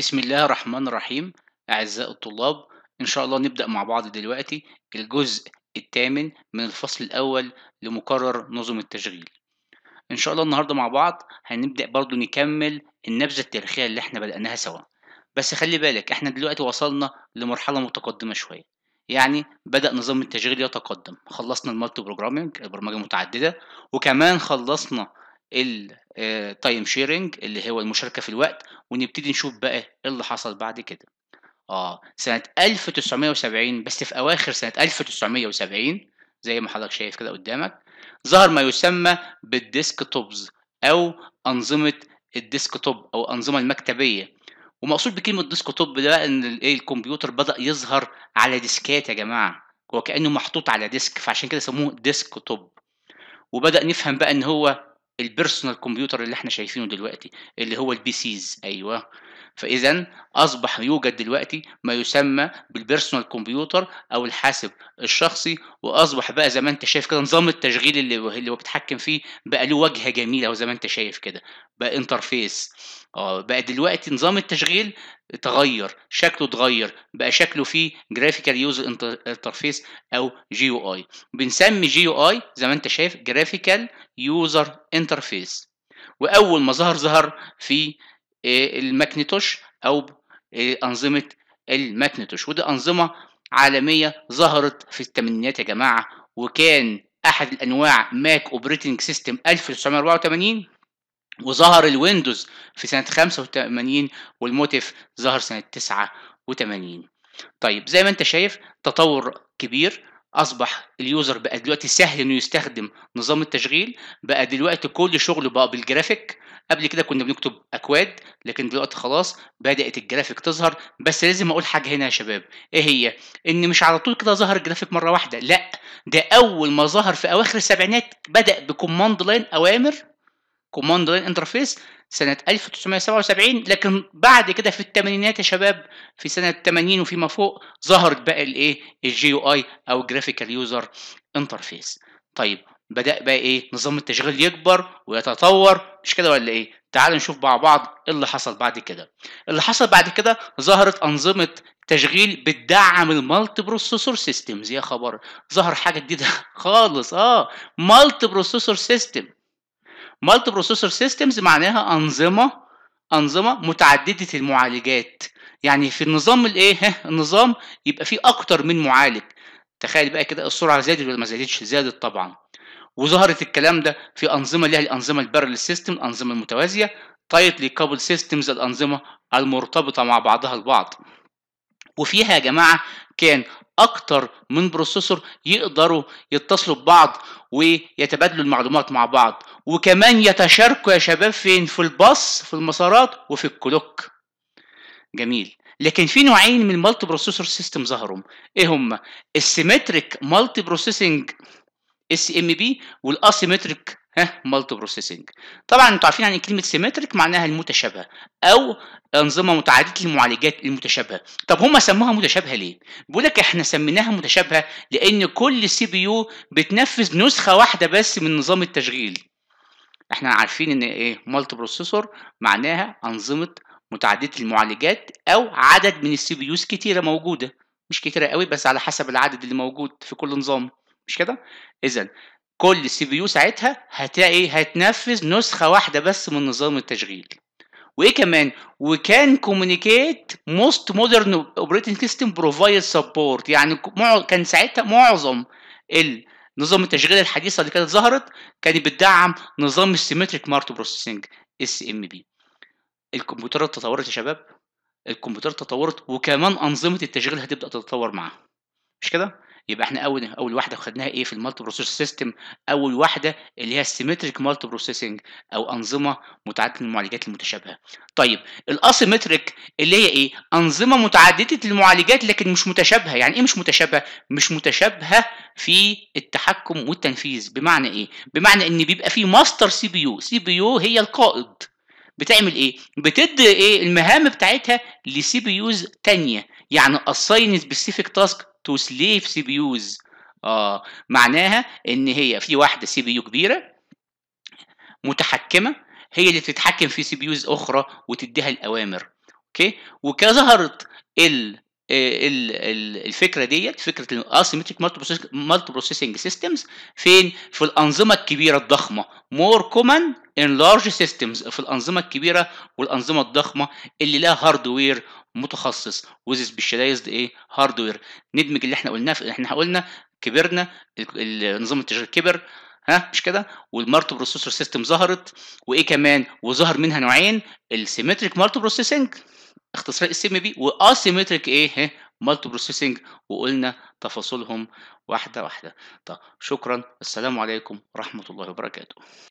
بسم الله الرحمن الرحيم أعزائي الطلاب إن شاء الله نبدأ مع بعض دلوقتي الجزء الثامن من الفصل الأول لمقرر نظم التشغيل إن شاء الله النهاردة مع بعض هنبدأ برضو نكمل النبذة التاريخية اللي إحنا بدأناها سوا بس خلي بالك إحنا دلوقتي وصلنا لمرحلة متقدمة شوية يعني بدأ نظام التشغيل يتقدم خلصنا المالتي بروجرامينج البرمجة المتعددة وكمان خلصنا التايم آه، شيرنج اللي هو المشاركه في الوقت ونبتدي نشوف بقى ايه اللي حصل بعد كده اه سنه 1970 بس في اواخر سنه 1970 زي ما حضرتك شايف كده قدامك ظهر ما يسمى بالديسك توبز او انظمه الديسك توب او الانظمه المكتبيه ومقصود بكلمه ديسك توب ده ان الايه الكمبيوتر بدا يظهر على ديسكات يا جماعه هو كانه محطوط على ديسك فعشان كده سموه ديسك توب وبدا نفهم بقى ان هو البيرسونال كمبيوتر اللي احنا شايفينه دلوقتي اللي هو البي سيز ايوه فاذا اصبح يوجد دلوقتي ما يسمى بالبيرسونال كمبيوتر او الحاسب الشخصي واصبح بقى زي ما انت شايف كده نظام التشغيل اللي اللي هو بيتحكم فيه بقى له وجهه جميله وزي ما انت شايف كده بقى انترفيس اه بقى دلوقتي نظام التشغيل اتغير شكله اتغير بقى شكله فيه جرافيكال يوزر انترفيس او جي يو اي بنسمي جي يو اي زي ما انت شايف جرافيكال يوزر انترفيس واول ما ظهر ظهر في آه، الماكنتوش او آه، انظمه الماكنتوش ودي انظمه عالميه ظهرت في الثمانينات يا جماعه وكان احد الانواع ماك اوبريتنج سيستم 1984 وظهر الويندوز في سنة 85 والموتيف ظهر سنة 89 طيب زي ما انت شايف تطور كبير اصبح اليوزر بقى دلوقتي سهل انه يستخدم نظام التشغيل بقى دلوقتي كل شغله بقى بالجرافيك قبل كده كنا بنكتب اكواد لكن دلوقتي خلاص بدات الجرافيك تظهر بس لازم اقول حاجه هنا يا شباب ايه هي ان مش على طول كده ظهر الجرافيك مره واحده لا ده اول ما ظهر في اواخر السبعينات بدا بكوماند لاين اوامر كوماند لاين انترفيس سنة 1977 لكن بعد كده في الثمانينات يا شباب في سنة 80 وفيما فوق ظهرت بقى الايه الجي يو اي او جرافيكال يوزر انترفيس طيب بدأ بقى ايه نظام التشغيل يكبر ويتطور مش كده ولا ايه تعالوا نشوف مع بعض ايه اللي حصل بعد كده اللي حصل بعد كده ظهرت انظمه تشغيل بتدعم المالتي بروسيسور سيستمز يا خبر ظهر حاجه جديده خالص اه مالتي بروسيسور سيستم مالتي بروسيسور سيستمز معناها انظمه انظمه متعدده المعالجات يعني في النظام الايه النظام يبقى فيه اكتر من معالج تخيل بقى كده السرعه زادت ولا ما زادتش زادت طبعا وظهرت الكلام ده في انظمه اللي هي الانظمه البارل سيستم الانظمه المتوازيه تايتلي كابل سيستمز الانظمه المرتبطه مع بعضها البعض وفيها يا جماعه كان اكتر من بروسيسور يقدروا يتصلوا ببعض ويتبادلوا المعلومات مع بعض وكمان يتشاركوا يا شباب فين في الباص في المسارات وفي الكلوك جميل لكن في نوعين من المالتي بروسيسور سيستم ظهروا ايه هما السيمتريك مالتي بروسيسنج اس ام بي والاسيمتريك ها مالتي بروسيسنج طبعا انتوا عارفين يعني كلمه سيمتريك معناها المتشابهه او انظمه متعدده المعالجات المتشابهه طب هم سموها متشابهه ليه بيقول لك احنا سميناها متشابهه لان كل سي بي يو بتنفذ نسخه واحده بس من نظام التشغيل احنا عارفين ان ايه مالتي بروسيسور معناها انظمه متعدده المعالجات او عدد من السي بي يوز كتيره موجوده مش كتيره قوي بس على حسب العدد اللي موجود في كل نظام مش كده اذا كل سي بي يو ساعتها هتلاقي ايه هتنفذ نسخه واحده بس من نظام التشغيل وايه كمان وكان كوميونيكيت موست مودرن اوبريتنج سيستم بروفايد سبورت يعني كان ساعتها معظم نظام التشغيل الحديثه اللي كانت ظهرت كانت بتدعم نظام السيمتريك مارت بروسيسنج اس ام بي الكمبيوترات تطورت يا شباب الكمبيوترات تطورت وكمان انظمه التشغيل هتبدا تتطور معاها مش كده يبقى احنا اول اول واحده خدناها ايه في المالتي بروسيس سيستم اول واحده اللي هي السيمتريك مالتي بروسيسنج او انظمه متعدده المعالجات المتشابهه طيب الاسيمتريك اللي هي ايه انظمه متعدده المعالجات لكن مش متشابهه يعني ايه مش متشابهه مش متشابهه في التحكم والتنفيذ بمعنى ايه بمعنى ان بيبقى في ماستر سي بي يو سي بي يو هي القائد بتعمل ايه بتدي ايه المهام بتاعتها لسي بي يوز ثانيه يعني assign specific task to slave CPUs اه معناها ان هي في واحده سي بي يو كبيره متحكمه هي اللي بتتحكم في سي بي يوز اخرى وتديها الاوامر اوكي وكظهرت ال آه، الفكره ديت فكره الاسيمتريك مالتي بروسيسنج سيستمز فين في الانظمه الكبيره الضخمه مور كومن ان لارج سيستمز في الانظمه الكبيره والانظمه الضخمه اللي لها هاردوير متخصص وزيز سبيشاليزد ايه هاردوير ندمج اللي احنا قلناه احنا قلنا كبرنا نظام التجاري كبر ها مش كده والمالتي بروسيسور سيستم ظهرت وايه كمان وظهر منها نوعين السيمتريك مالتي بروسيسنج اختصار اس ام بي واسيمتريك ايه مالتي بروسيسنج وقلنا تفاصيلهم واحده واحده طب شكرا السلام عليكم ورحمه الله وبركاته